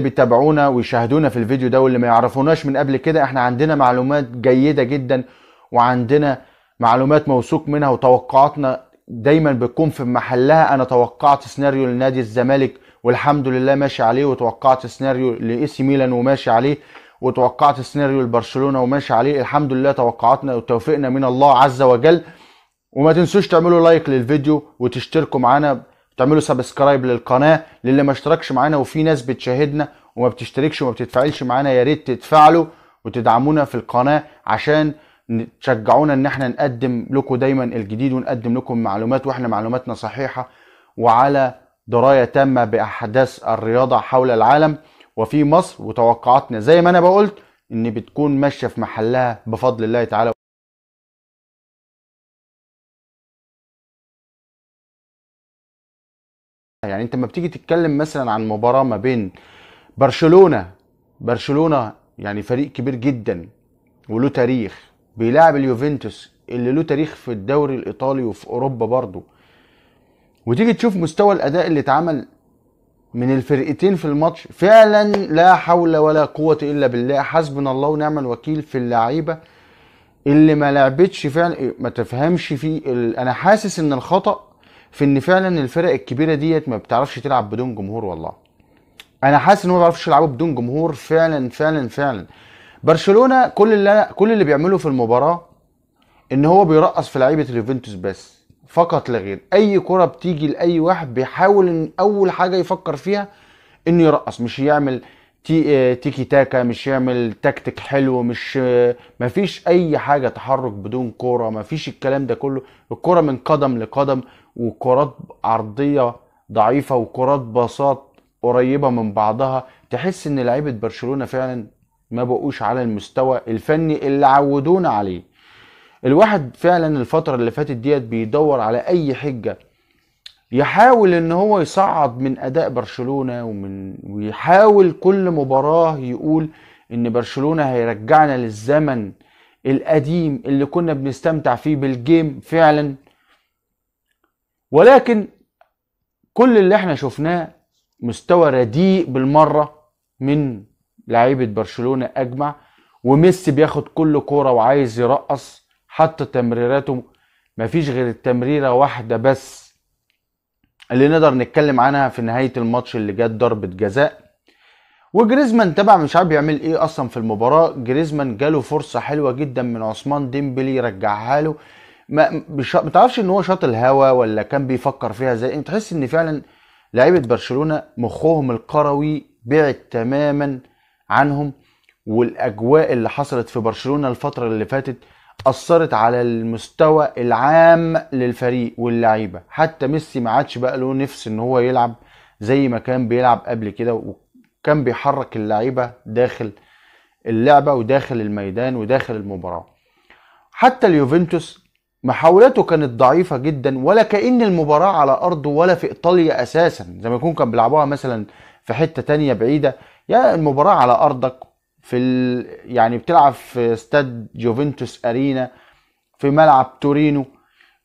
اللي بيتابعونا ويشاهدونا في الفيديو ده واللي ما يعرفوناش من قبل كده احنا عندنا معلومات جيدة جدا وعندنا معلومات موثوق منها وتوقعاتنا دايما بتكون في محلها انا توقعت سيناريو لنادي الزمالك والحمد لله ماشي عليه وتوقعت سيناريو لإيسي ميلان وماشي عليه وتوقعت سيناريو لبرشلونه وماشي عليه الحمد لله توقعاتنا وتوفيقنا من الله عز وجل وما تنسوش تعملوا لايك للفيديو وتشتركوا معانا تعملوا سبسكرايب للقناه للي ما اشتركش معانا وفي ناس بتشاهدنا وما بتشتركش وما بتتفاعلش معانا يا ريت تتفاعلوا وتدعمونا في القناه عشان تشجعونا ان احنا نقدم لكم دايما الجديد ونقدم لكم معلومات واحنا معلوماتنا صحيحه وعلى درايه تامه باحداث الرياضه حول العالم وفي مصر وتوقعاتنا زي ما انا بقولت ان بتكون ماشيه في محلها بفضل الله تعالى يعني انت لما بتيجي تتكلم مثلا عن مباراه ما بين برشلونه برشلونه يعني فريق كبير جدا وله تاريخ بيلاعب اليوفنتوس اللي له تاريخ في الدوري الايطالي وفي اوروبا برضه وتيجي تشوف مستوى الاداء اللي اتعمل من الفرقتين في الماتش فعلا لا حول ولا قوه الا بالله حسبنا الله ونعم الوكيل في اللعيبه اللي ما لعبتش فعلا ما تفهمش فيه انا حاسس ان الخطا في ان فعلا الفرق الكبيره ديت ما بتعرفش تلعب بدون جمهور والله انا حاسس ان هو ما بيعرفش يلعبوا بدون جمهور فعلا فعلا فعلا برشلونه كل اللي كل اللي بيعمله في المباراه ان هو بيرقص في لعيبه اليوفنتوس بس فقط لا غير اي كره بتيجي لاي واحد بيحاول ان اول حاجه يفكر فيها انه يرقص مش يعمل تي آه، تيكي تاكا مش يعمل تكتيك حلو مش آه، مفيش اي حاجه تحرك بدون كوره مفيش الكلام ده كله الكوره من قدم لقدم وكرات عرضيه ضعيفه وكرات باصات قريبه من بعضها تحس ان لعيبه برشلونه فعلا ما بقوش على المستوى الفني اللي عودونا عليه الواحد فعلا الفتره اللي فاتت ديت بيدور على اي حجه يحاول ان هو يصعد من اداء برشلونه ومن ويحاول كل مباراه يقول ان برشلونه هيرجعنا للزمن القديم اللي كنا بنستمتع فيه بالجيم فعلا ولكن كل اللي احنا شفناه مستوى رديء بالمره من لعيبه برشلونه اجمع وميسي بياخد كل كوره وعايز يرقص حتى تمريراته مفيش غير التمريره واحده بس اللي نقدر نتكلم عنها في نهايه الماتش اللي جت ضربه جزاء وجريزمان تبع مش عارف يعمل ايه اصلا في المباراه جريزمان جاله فرصه حلوه جدا من عثمان ديمبلي رجعها له ما بش... ما ان هو شاط الهوا ولا كان بيفكر فيها ازاي انت تحس ان فعلا لعيبه برشلونه مخهم القروي بعد تماما عنهم والاجواء اللي حصلت في برشلونه الفتره اللي فاتت اثرت على المستوى العام للفريق واللعيبه حتى ميسي ما عادش بقى له نفس ان هو يلعب زي ما كان بيلعب قبل كده وكان بيحرك اللعيبه داخل اللعبه وداخل الميدان وداخل المباراه حتى اليوفنتوس محاولاته كانت ضعيفه جدا ولا كان المباراه على ارضه ولا في ايطاليا اساسا زي ما يكون كان بيلعبوها مثلا في حته تانية بعيده يا المباراه على ارضك في ال... يعني بتلعب في استاد جوفنتوس ارينا في ملعب تورينو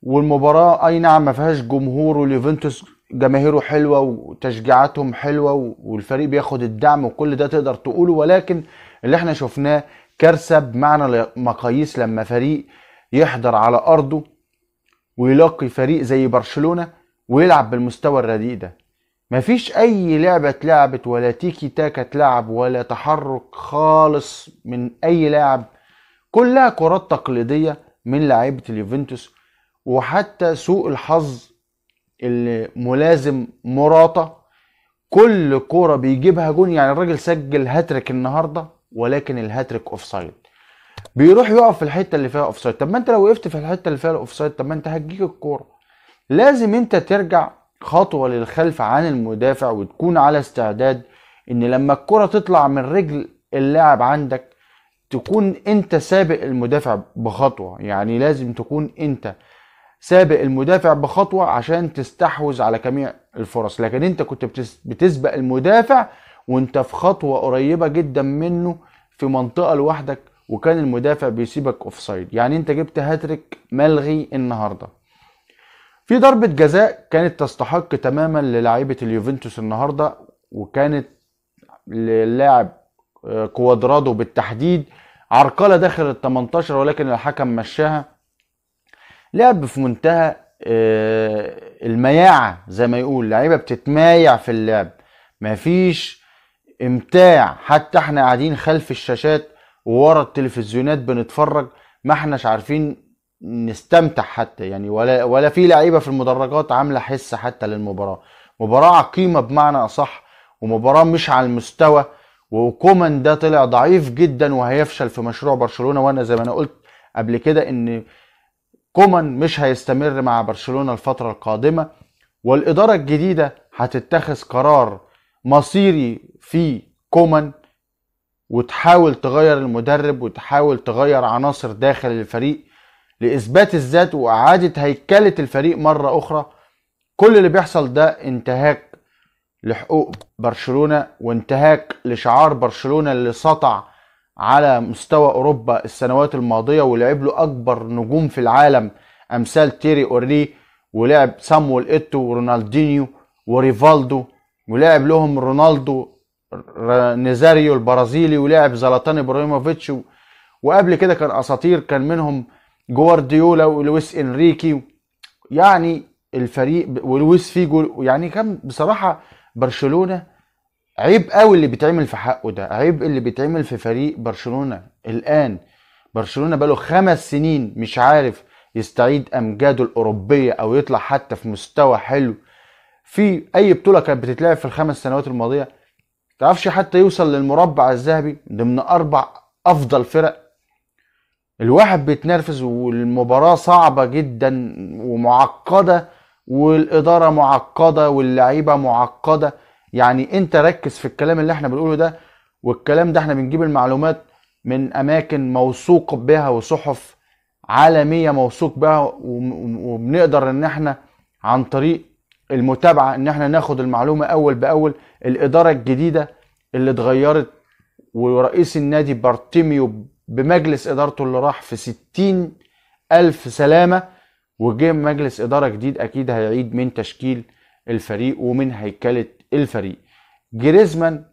والمباراه اي نعم ما فيهاش جمهور واليوفنتوس جماهيره حلوه وتشجيعاتهم حلوه والفريق بياخد الدعم وكل ده تقدر تقوله ولكن اللي احنا شفناه كارثه بمعنى مقاييس لما فريق يحضر على ارضه ويلاقي فريق زي برشلونه ويلعب بالمستوى الرديء ده مفيش اي لعبه اتلعبت ولا تيكي تاكا اتلعب ولا تحرك خالص من اي لاعب كلها كرات تقليديه من لعيبه اليوفنتوس وحتى سوء الحظ اللي ملازم مراتا كل كوره بيجيبها جون يعني الراجل سجل هاتريك النهارده ولكن الهاتريك اوف سايد بيروح يقف في الحته اللي فيها اوفسايد طب ما انت لو وقفت في الحته اللي فيها الاوفسايد طب ما انت هتجيك الكوره لازم انت ترجع خطوه للخلف عن المدافع وتكون على استعداد ان لما الكره تطلع من رجل اللاعب عندك تكون انت سابق المدافع بخطوه يعني لازم تكون انت سابق المدافع بخطوه عشان تستحوذ على جميع الفرص لكن انت كنت بتسبق المدافع وانت في خطوه قريبه جدا منه في منطقه لوحدك وكان المدافع بيسيبك اوف سايد يعني انت جبت هاتريك ملغي النهارده في ضربة جزاء كانت تستحق تماما للاعيبة اليوفنتوس النهاردة وكانت للاعب آه، كوادرادو بالتحديد عرقلة داخل ال 18 ولكن الحكم مشاها لعب في منتهى آه، المياعة زي ما يقول لعيبة بتتمايع في اللعب مفيش امتاع حتى احنا قاعدين خلف الشاشات وورا التلفزيونات بنتفرج ما احناش عارفين نستمتع حتى يعني ولا ولا في لعيبه في المدرجات عامله حس حتى للمباراه مباراه عقيمه بمعنى اصح ومباراه مش على المستوى وكومان ده طلع ضعيف جدا وهيفشل في مشروع برشلونه وانا زي ما انا قلت قبل كده ان كومان مش هيستمر مع برشلونه الفتره القادمه والاداره الجديده هتتخذ قرار مصيري في كومان وتحاول تغير المدرب وتحاول تغير عناصر داخل الفريق لإثبات الذات وإعادة هيكلة الفريق مرة أخرى كل اللي بيحصل ده انتهاك لحقوق برشلونة وانتهاك لشعار برشلونة اللي سطع على مستوى أوروبا السنوات الماضية ولعب له أكبر نجوم في العالم أمثال تيري أورلي ولعب سامويل إيتو ورونالدينيو وريفالدو ولعب لهم رونالدو نزاريو البرازيلي ولعب زلاتان ابراهيموفيتش وقبل كده كان اساطير كان منهم جوارديولا ولويس انريكي يعني الفريق ولويس فيجو يعني كان بصراحه برشلونه عيب قوي اللي بيتعمل في حقه ده عيب اللي بيتعمل في فريق برشلونه الان برشلونه بقاله خمس سنين مش عارف يستعيد امجاده الاوروبيه او يطلع حتى في مستوى حلو في اي بطوله كانت بتتلعب في الخمس سنوات الماضيه تعرفش حتى يوصل للمربع الذهبي ضمن اربع افضل فرق الواحد بيتنرفز والمباراه صعبه جدا ومعقده والاداره معقده واللعيبه معقده يعني انت ركز في الكلام اللي احنا بنقوله ده والكلام ده احنا بنجيب المعلومات من اماكن موثوق بها وصحف عالميه موثوق بها وبنقدر ان احنا عن طريق المتابعه ان احنا ناخد المعلومه اول باول الاداره الجديده اللي اتغيرت ورئيس النادي بارتيميو بمجلس ادارته اللي راح في ستين الف سلامه وجه مجلس اداره جديد اكيد هيعيد من تشكيل الفريق ومن هيكله الفريق جريزمان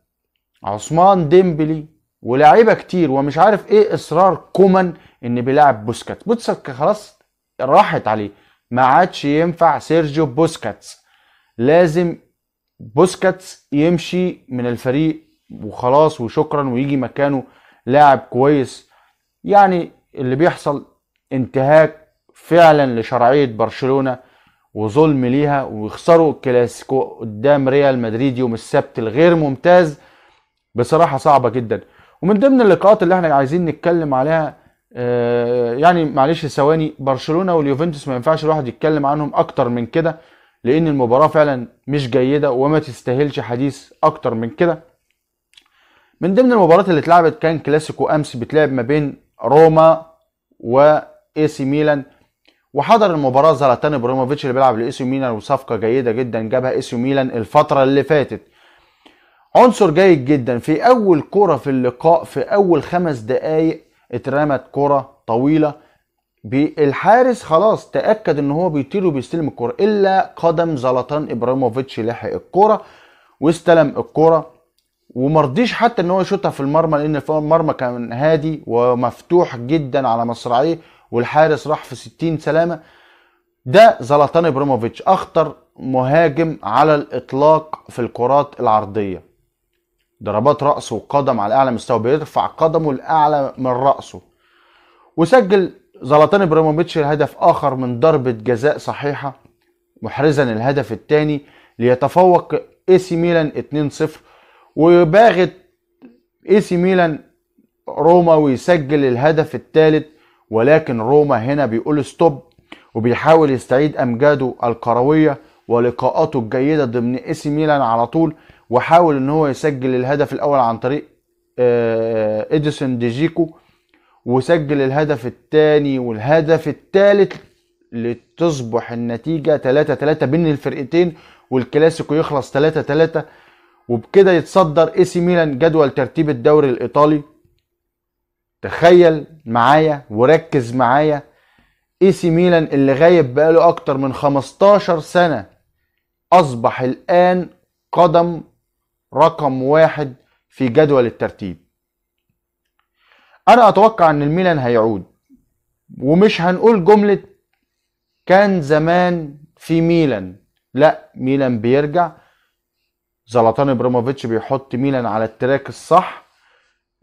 عثمان ديمبلي ولاعيبه كتير ومش عارف ايه اصرار كومان ان بيلعب بوسكاتس بوسكاتس خلاص راحت عليه ما عادش ينفع سيرجيو بوسكاتس لازم بوسكاتس يمشي من الفريق وخلاص وشكرا ويجي مكانه لاعب كويس يعني اللي بيحصل انتهاك فعلا لشرعية برشلونة وظلم ليها ويخسروا الكلاسيكو قدام ريال مدريد يوم السبت الغير ممتاز بصراحة صعبة جدا ومن ضمن اللقاءات اللي احنا عايزين نتكلم عليها آه، يعني معلش ثواني برشلونة واليوفنتوس ما ينفعش الواحد يتكلم عنهم اكتر من كده لان المباراه فعلا مش جيده وما تستاهلش حديث اكتر من كده من ضمن المباريات اللي اتلعبت كان كلاسيكو امس بتلعب ما بين روما واي سي ميلان وحضر المباراه زلاتان ابراهيموفيتش اللي بيلعب لاي سي ميلان وصفقه جيده جدا جابها اي سي ميلان الفتره اللي فاتت عنصر جيد جدا في اول كره في اللقاء في اول خمس دقائق اترمت كره طويله الحارس خلاص تاكد ان هو بيطير وبيستلم الكره الا قدم زلطان ابراهيموفيتش لحق الكره واستلم الكره ومرضيش حتى ان هو يشوطها في المرمى لان المرمى كان هادي ومفتوح جدا على مصراعيه والحارس راح في 60 سلامه ده زلطان ابراهيموفيتش اخطر مهاجم على الاطلاق في الكرات العرضيه ضربات رأس وقدم على أعلى مستوى بيرفع قدمه لأعلى من رأسه وسجل زلطان ابراهيموفيتش هدف اخر من ضربه جزاء صحيحه محرزا الهدف الثاني ليتفوق اي سي ميلان 2-0 وباغت اي سي ميلان روما ويسجل الهدف الثالث ولكن روما هنا بيقول ستوب وبيحاول يستعيد امجاده الكرويه ولقاءاته الجيده ضمن اي سي ميلان على طول وحاول ان هو يسجل الهدف الاول عن طريق آه، آه، اديسون ديجيكو وسجل الهدف الثاني والهدف الثالث لتصبح النتيجة 3 3 بين الفرقتين والكلاسيكو يخلص 3 3 وبكده يتصدر اي سي ميلان جدول ترتيب الدوري الايطالي تخيل معايا وركز معايا اي سي ميلان اللي غايب بقاله اكتر من 15 سنة اصبح الان قدم رقم واحد في جدول الترتيب انا اتوقع ان الميلان هيعود ومش هنقول جمله كان زمان في ميلان لا ميلان بيرجع زلطان ابراموفيتش بيحط ميلان على التراك الصح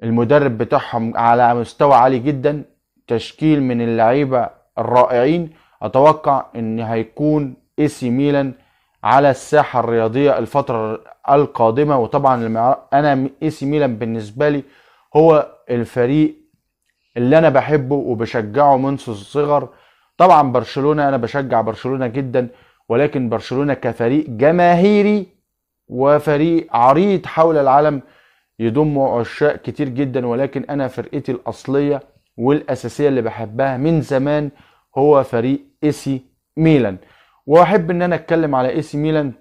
المدرب بتاعهم على مستوى عالي جدا تشكيل من اللعيبه الرائعين اتوقع ان هيكون اي سي ميلان على الساحه الرياضيه الفتره القادمه وطبعا انا اي سي ميلان بالنسبه لي هو الفريق اللي انا بحبه وبشجعه منذ الصغر طبعا برشلونه انا بشجع برشلونه جدا ولكن برشلونه كفريق جماهيري وفريق عريض حول العالم يضم عشاق كتير جدا ولكن انا فرقتي الاصليه والاساسيه اللي بحبها من زمان هو فريق ايسي ميلان واحب ان انا اتكلم على ايسي ميلان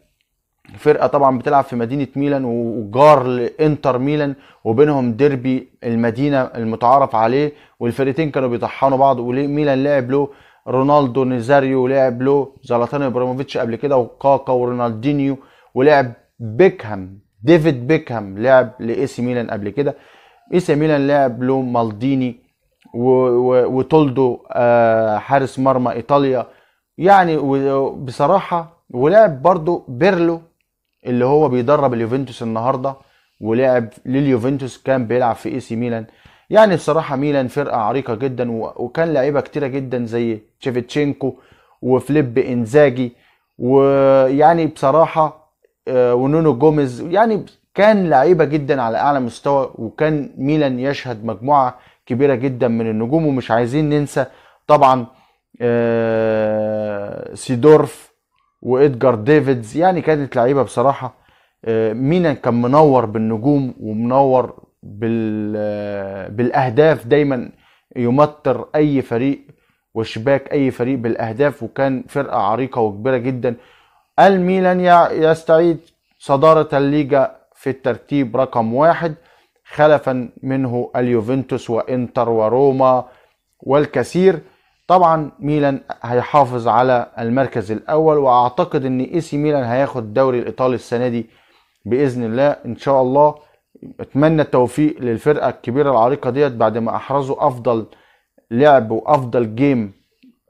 فرقه طبعا بتلعب في مدينه ميلان وجار لانتر ميلان وبينهم ديربي المدينه المتعارف عليه والفرقتين كانوا بيطحنوا بعض وميلان لعب له رونالدو نيزاريو ولعب له زلاتان ابراموفيتش قبل كده وكاكا ورونالدينيو ولعب بيكهام ديفيد بيكهام لعب لاي سي ميلان قبل كده اي سي ميلان لعب له مالديني وتولدو آه، حارس مرمى ايطاليا يعني بصراحه ولعب برضو بيرلو اللي هو بيدرب اليوفنتوس النهارده ولعب لليوفنتوس كان بيلعب في اي سي ميلان يعني بصراحه ميلان فرقه عريقه جدا وكان لعيبه كتيره جدا زي تشيفيتشينكو وفليب انزاجي ويعني بصراحه آه، ونونو جوميز يعني كان لعيبه جدا على اعلى مستوى وكان ميلان يشهد مجموعه كبيره جدا من النجوم ومش عايزين ننسى طبعا آه، سيدورف وادجار ديفيدز يعني كانت لعيبه بصراحه آه، مينا كان منور بالنجوم ومنور بال آه، بالاهداف دايما يمطر اي فريق وشباك اي فريق بالاهداف وكان فرقه عريقه وكبيره جدا الميلان يستعيد صداره الليجا في الترتيب رقم واحد خلفا منه اليوفنتوس وانتر وروما والكثير طبعا ميلان هيحافظ على المركز الاول واعتقد ان اي سي ميلان هياخد الدوري الايطالي السنه دي باذن الله ان شاء الله اتمنى التوفيق للفرقه الكبيره العريقه ديت بعد ما احرزوا افضل لعب وافضل جيم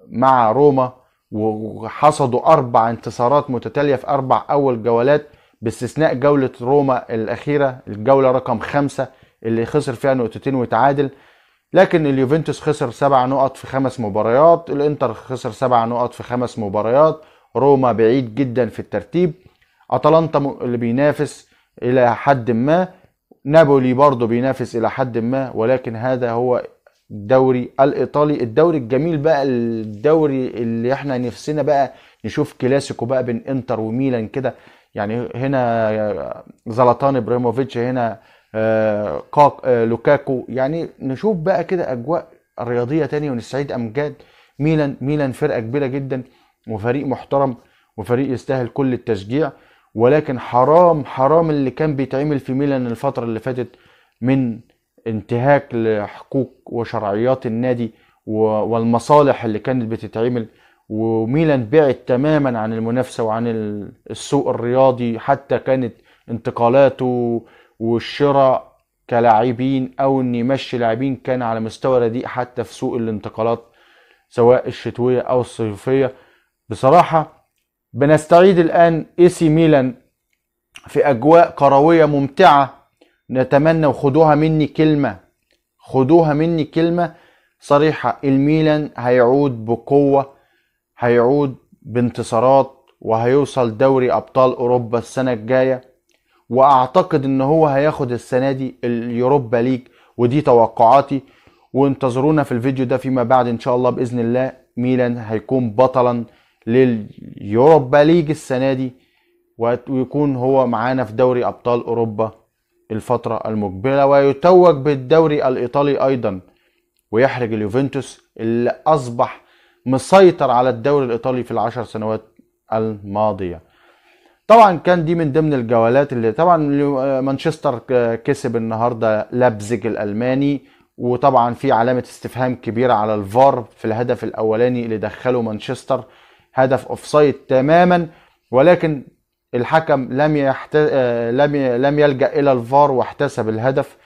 مع روما وحصدوا اربع انتصارات متتاليه في اربع اول جولات باستثناء جوله روما الاخيره الجوله رقم خمسة اللي خسر فيها نقطتين وتعادل لكن اليوفنتوس خسر سبع نقط في خمس مباريات الانتر خسر سبع نقط في خمس مباريات روما بعيد جدا في الترتيب اتلانتا اللي بينافس الى حد ما نابولي برضه بينافس الى حد ما ولكن هذا هو الدوري الايطالي الدوري الجميل بقى الدوري اللي احنا نفسنا بقى نشوف كلاسيكو بقى بين انتر وميلان كده يعني هنا زلطان ابراهيموفيتش هنا آه، آه، لوكاكو يعني نشوف بقى كده اجواء رياضيه تانية ونستعيد امجاد ميلان ميلان فرقه كبيره جدا وفريق محترم وفريق يستاهل كل التشجيع ولكن حرام حرام اللي كان بيتعمل في ميلان الفتره اللي فاتت من انتهاك لحقوق وشرعيات النادي والمصالح اللي كانت بتتعمل وميلان بعد تماما عن المنافسه وعن السوق الرياضي حتى كانت انتقالاته والشراء كلاعبين او ان يمشي لاعبين كان على مستوى رديء حتى في سوق الانتقالات سواء الشتويه او الصيفيه بصراحه بنستعيد الان اي سي ميلان في اجواء كرويه ممتعه نتمنى وخدوها مني كلمه خدوها مني كلمه صريحه الميلان هيعود بقوه هيعود بانتصارات وهيوصل دوري ابطال اوروبا السنه الجايه واعتقد ان هو هياخد السنه دي اليوروبا ليج ودي توقعاتي وانتظرونا في الفيديو ده فيما بعد ان شاء الله باذن الله ميلان هيكون بطلا لليوروبا ليج السنه دي ويكون هو معانا في دوري ابطال اوروبا الفتره المقبله ويتوج بالدوري الايطالي ايضا ويحرج اليوفنتوس اللي اصبح مسيطر على الدوري الايطالي في العشر سنوات الماضيه طبعا كان دي من ضمن الجولات اللي طبعا آه، مانشستر كسب النهارده لابزج الالماني وطبعا في علامه استفهام كبيره على الفار في الهدف الاولاني اللي دخله مانشستر هدف اوفسايد تماما ولكن الحكم لم يحت... آه، لم ي... لم يلجا الى الفار واحتسب الهدف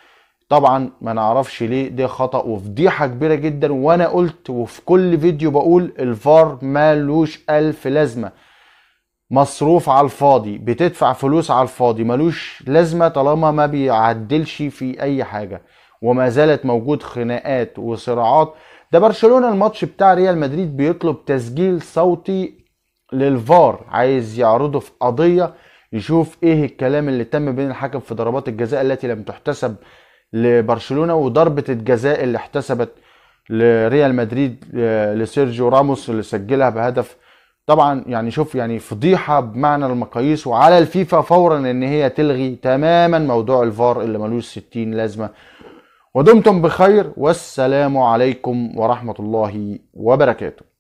طبعا ما نعرفش ليه ده خطا وفضيحه كبيره جدا وانا قلت وفي كل فيديو بقول الفار مالوش الف لازمه مصروف على الفاضي بتدفع فلوس على الفاضي ملوش لازمة طالما ما بيعدلش في أي حاجة وما زالت موجود خناقات وصراعات ده برشلونة الماتش بتاع ريال مدريد بيطلب تسجيل صوتي للفار عايز يعرضه في قضية يشوف ايه الكلام اللي تم بين الحكم في ضربات الجزاء التي لم تحتسب لبرشلونة وضربة الجزاء اللي احتسبت لريال مدريد آه، لسيرجيو راموس اللي سجلها بهدف طبعا يعني شوف يعني فضيحه بمعنى المقاييس وعلى الفيفا فورا ان هي تلغي تماما موضوع الفار اللي ملوش 60 لازمه ودمتم بخير والسلام عليكم ورحمه الله وبركاته